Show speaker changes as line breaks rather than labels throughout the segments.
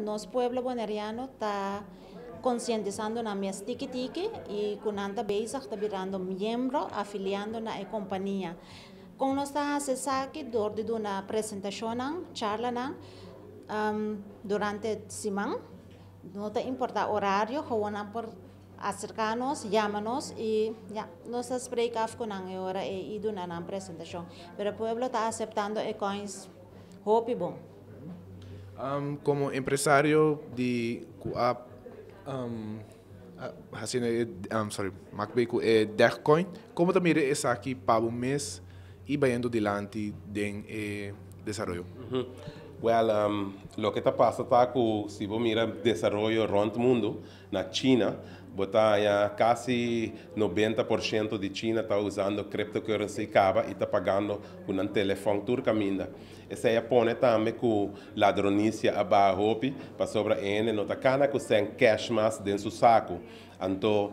Nos pueblo bonaeriano está concientizando na minhas tiki tiki con kunanta beisak está virando miembro afiliando na e compañía. Con nós está a que dor de charla durante um, durante semana, no te importa horario, horario, por acercarnos, llámanos y ya, nos explicas con ahora e, y ido una presentación. Pero el pueblo está aceptando e coins hopi
Um, como empresário de Coop, um, uh, um, sorry, Macbeco e eh, Dercoin, como também está aqui para um mês e vendo de lante eh, de desenvolvimento. Uh uhum. -huh. Well, um, lo que está passando está que se você mira o desenvolvimento do mundo, na China, botar já quase 90% de China está usando cryptocurrency cava e está pagando um telefone turcaminda. Essa aí põe também com ladronícia abaixo para sobre ele, não está cana com sem cash mais dentro do saco. Então,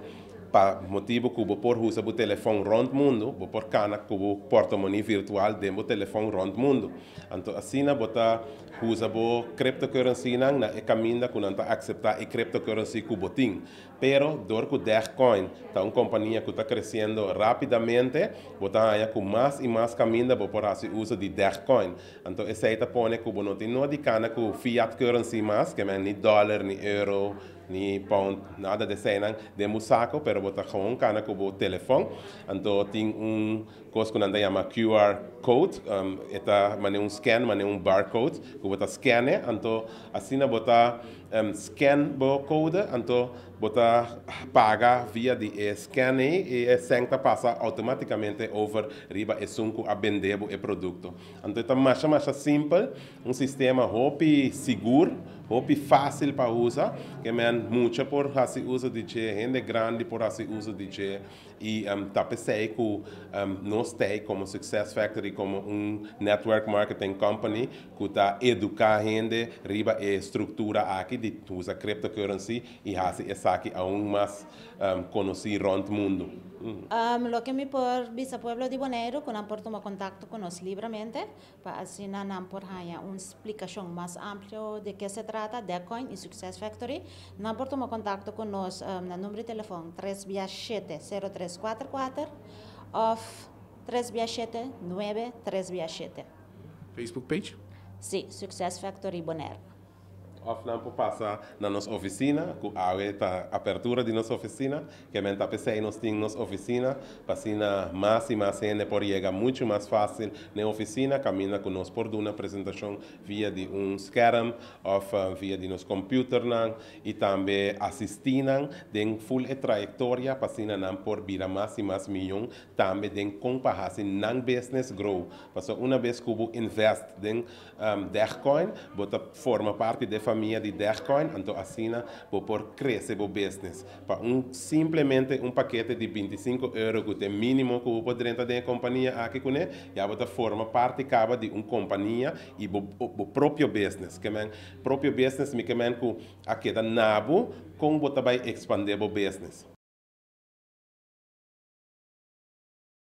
para motivo que bo por usa o telefone rond mundo, bo por cana que bo portamoni virtual de bo telefone rond mundo. Anto assina bota usa bo cryptocurrency nang na e caminda kun anta a e cryptocurrency que bo ting. Pero dor que Dogecoin tá uma companhia que está crescendo rapidamente, bota aí com mais e mais caminda bo por assim usa de Dogecoin. Anto esse aí tá pone que bo não tem nada de cana que fiat currency mais, que é nem dólar nem euro, ni pon nada de cena de musaco, pero bota con cana que bo telefone, ando tin un cos que anda llama QR code, um, eta mane un scan, mane un barcode, que bota scanne, ando asina bota um, scan bo code, ando bota paga via de scanne e a senta passa automaticamente over riba e sunco a vendebo e produto. Ando eta macha macha simple, um sistema hopi seguro, Hopi fácil para usar, que men mucho por así uso DJ, gente grande por así uso DJ e um, tapecei que um, nós tem como Success Factory, como um network marketing company que está educando gente riba e estrutura aqui de usar cryptocurrency e hace essa aqui aún mais um, conhecido rondo mundo.
Um, lo que mi por Visa Pueblo de Bonaire, con aporto um contacto con libremente, para así por haya una explicación mais ampla de que se trata trata Decoin y Success Factory No por tomar contacto con nosotros um, en el número de teléfono 327-0344 o 327-9327.
Facebook page?
Sí, Success Factory Bonaire.
Ofnan por passar na nossa oficina, a aberta de nossa oficina, que a gente pensei nós temos nossa oficina, passina mais e mais gente por chegar muito mais fácil na oficina, caminha com nós por uma apresentação via de um scherm ou via de nosso computer não, e também assistindo den full trajetória passina não por vira mais e mais milhão, também den comparar-se não business grow, passou uma vez que o invest den um, ehm, Dercoin, bota forma parte da família família de Dogecoin, então assina vou por crescer o business para um simplesmente um paquete de 25 euros que tem mínimo que eu poderia ter a companhia aqui com ele e a forma parte acaba de uma companhia e o próprio business que men próprio business me que men com aqui da nabo como você vai expandir o business